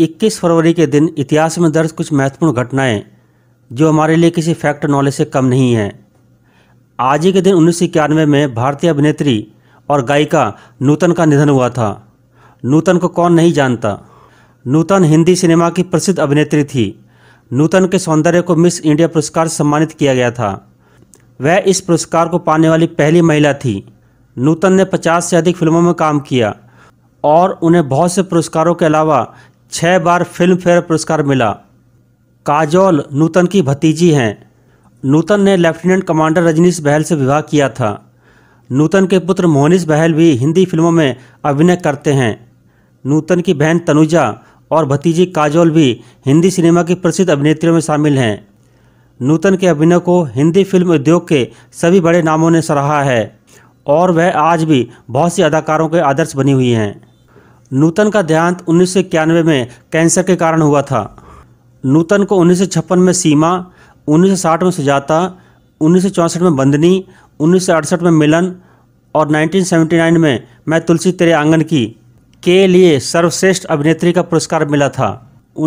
21 फरवरी के दिन इतिहास में दर्ज कुछ महत्वपूर्ण घटनाएं जो हमारे लिए किसी फैक्ट नॉलेज से कम नहीं हैं आज ही के दिन उन्नीस में भारतीय अभिनेत्री और गायिका नूतन का निधन हुआ था नूतन को कौन नहीं जानता नूतन हिंदी सिनेमा की प्रसिद्ध अभिनेत्री थी नूतन के सौंदर्य को मिस इंडिया पुरस्कार सम्मानित किया गया था वह इस पुरस्कार को पाने वाली पहली महिला थी नूतन ने 50 से अधिक फिल्मों में काम किया और उन्हें बहुत से पुरस्कारों के अलावा छः बार फिल्म फेयर पुरस्कार मिला काजोल नूतन की भतीजी हैं नूतन ने लेफ्टिनेंट कमांडर रजनीश बहल से विवाह किया था नूतन के पुत्र मोहनीश बहल भी हिंदी फिल्मों में अभिनय करते हैं नूतन की बहन तनुजा और भतीजी काजोल भी हिंदी सिनेमा की प्रसिद्ध अभिनेत्रियों में शामिल हैं नूतन के अभिनय को हिंदी फिल्म उद्योग के सभी बड़े नामों ने सराहा है और वह आज भी बहुत से अदाकारों के आदर्श बनी हुई हैं नूतन का देहांत उन्नीस में कैंसर के कारण हुआ था नूतन को उन्नीस में सीमा उन्नीस में सुजाता उन्नीस में बंदनी उन्नीस में मिलन और 1979 में मैं तुलसी तेरे आंगन की के लिए सर्वश्रेष्ठ अभिनेत्री का पुरस्कार मिला था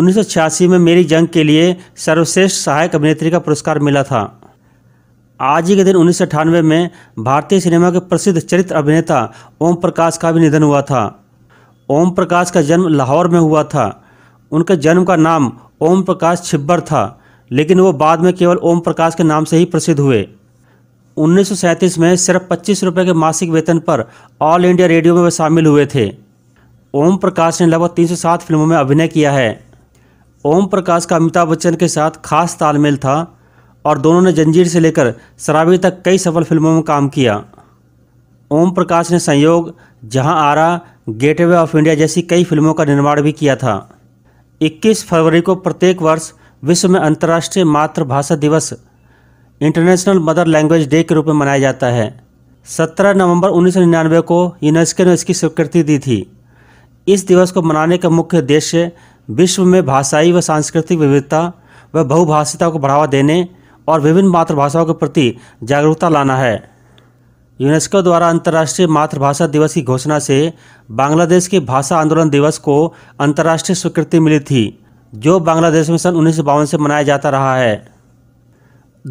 उन्नीस में मेरी जंग के लिए सर्वश्रेष्ठ सहायक अभिनेत्री का पुरस्कार मिला था आज ही के दिन उन्नीस में भारतीय सिनेमा के प्रसिद्ध चरित्र अभिनेता ओम प्रकाश का भी निधन हुआ था ओम प्रकाश का जन्म लाहौर में हुआ था उनके जन्म का नाम ओम प्रकाश छिब्बर था लेकिन वो बाद में केवल ओम प्रकाश के नाम से ही प्रसिद्ध हुए 1937 में सिर्फ पच्चीस रुपये के मासिक वेतन पर ऑल इंडिया रेडियो में वे शामिल हुए थे ओम प्रकाश ने लगभग 307 फिल्मों में अभिनय किया है ओम प्रकाश का अमिताभ बच्चन के साथ खास तालमेल था और दोनों ने जंजीर से लेकर शराबी तक कई सफल फिल्मों में काम किया ओम प्रकाश ने संयोग जहां आरा गेटवे ऑफ इंडिया जैसी कई फिल्मों का निर्माण भी किया था 21 फरवरी को प्रत्येक वर्ष विश्व में अंतर्राष्ट्रीय मातृभाषा दिवस इंटरनेशनल मदर लैंग्वेज डे के रूप में मनाया जाता है 17 नवंबर 1999 को यूनेस्को ने इसकी स्वीकृति दी थी इस दिवस को मनाने का मुख्य उद्देश्य विश्व में भाषाई व सांस्कृतिक विविधता व बहुभाषिता को बढ़ावा देने और विभिन्न मातृभाषाओं के प्रति जागरूकता लाना है यूनेस्को द्वारा अंतर्राष्ट्रीय मातृभाषा दिवस की घोषणा से बांग्लादेश के भाषा आंदोलन दिवस को अंतर्राष्ट्रीय स्वीकृति मिली थी जो बांग्लादेश में सन उन्नीस से मनाया जाता रहा है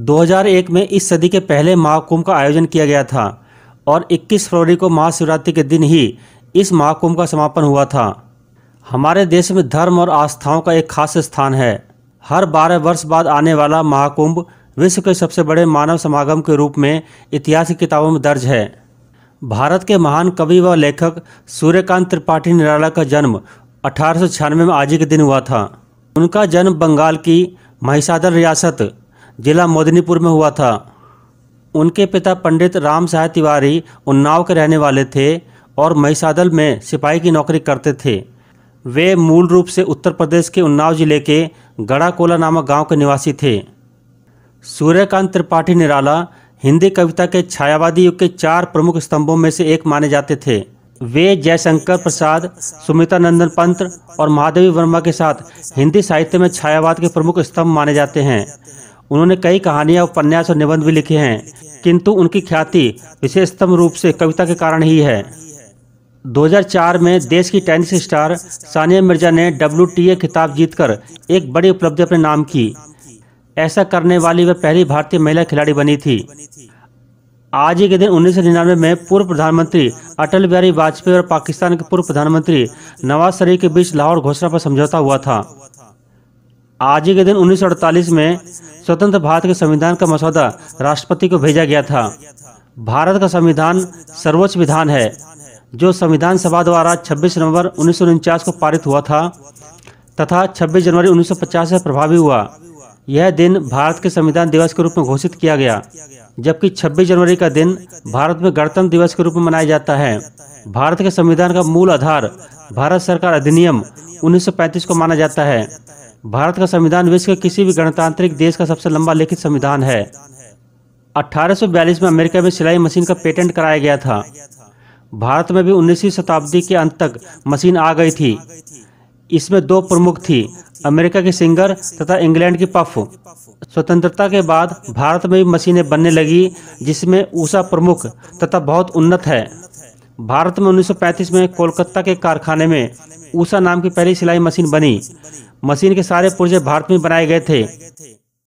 2001 में इस सदी के पहले महाकुंभ का आयोजन किया गया था और 21 फरवरी को महाशिवरात्रि के दिन ही इस महाकुंभ का समापन हुआ था हमारे देश में धर्म और आस्थाओं का एक खास स्थान है हर बारह वर्ष बाद आने वाला महाकुंभ विश्व के सबसे बड़े मानव समागम के रूप में इतिहास की किताबों में दर्ज है भारत के महान कवि व लेखक सूर्यकांत त्रिपाठी निराला का जन्म अठारह में आज ही के दिन हुआ था उनका जन्म बंगाल की महिषादर रियासत जिला मोदनीपुर में हुआ था उनके पिता पंडित राम साह तिवारी उन्नाव के रहने वाले थे और महिषादल में सिपाही की नौकरी करते थे वे मूल रूप से उत्तर प्रदेश के उन्नाव जिले के गड़ाकोला नामक गांव के निवासी थे सूर्यकांत त्रिपाठी निराला हिंदी कविता के छायावादी युग के चार प्रमुख स्तंभों में से एक माने जाते थे वे जयशंकर प्रसाद सुमिता नंदन पंत और महादेवी वर्मा के साथ हिंदी साहित्य में छायावाद के प्रमुख स्तंभ माने जाते हैं उन्होंने कई कहानियां उपन्यास और निबंध भी लिखे हैं किंतु उनकी ख्याति विशेषतम रूप से कविता के कारण ही है 2004 में देश की टेनिस स्टार सानिया मिर्जा ने डब्ल्यू खिताब जीतकर एक बड़ी उपलब्धि अपने नाम की ऐसा करने वाली वह पहली भारतीय महिला खिलाड़ी बनी थी आज ही के दिन उन्नीस में पूर्व प्रधानमंत्री अटल बिहारी वाजपेयी और पाकिस्तान के पूर्व प्रधानमंत्री नवाज शरीफ के बीच लाहौर घोषणा पर समझौता हुआ था आज ही के दिन उन्नीस में स्वतंत्र भारत के संविधान का मसौदा राष्ट्रपति को भेजा गया था भारत का संविधान सर्वोच्च विधान है जो संविधान सभा द्वारा 26 नवंबर उन्नीस को पारित हुआ था तथा 26 जनवरी 1950 से प्रभावी हुआ यह दिन भारत के संविधान दिवस के रूप में घोषित किया गया जबकि 26 जनवरी का दिन भारत में गणतंत्र दिवस के रूप में मनाया जाता है भारत के संविधान का मूल आधार भारत सरकार अधिनियम 1935 को माना जाता है भारत का संविधान विश्व के किसी भी गणतांत्रिक देश का सबसे लंबा लिखित संविधान है 1842 में अमेरिका में सिलाई मशीन का पेटेंट कराया गया था भारत में भी उन्नीसवीं शताब्दी के अंत तक मशीन आ गई थी इसमें दो प्रमुख थी अमेरिका की सिंगर तथा इंग्लैंड की पफ स्वतंत्रता के बाद भारत में भी मशीनें बनने लगी जिसमें ऊषा प्रमुख तथा बहुत उन्नत है भारत में 1935 में कोलकाता के कारखाने में ऊषा नाम की पहली सिलाई मशीन बनी मशीन के सारे पुर्जे भारत में बनाए गए थे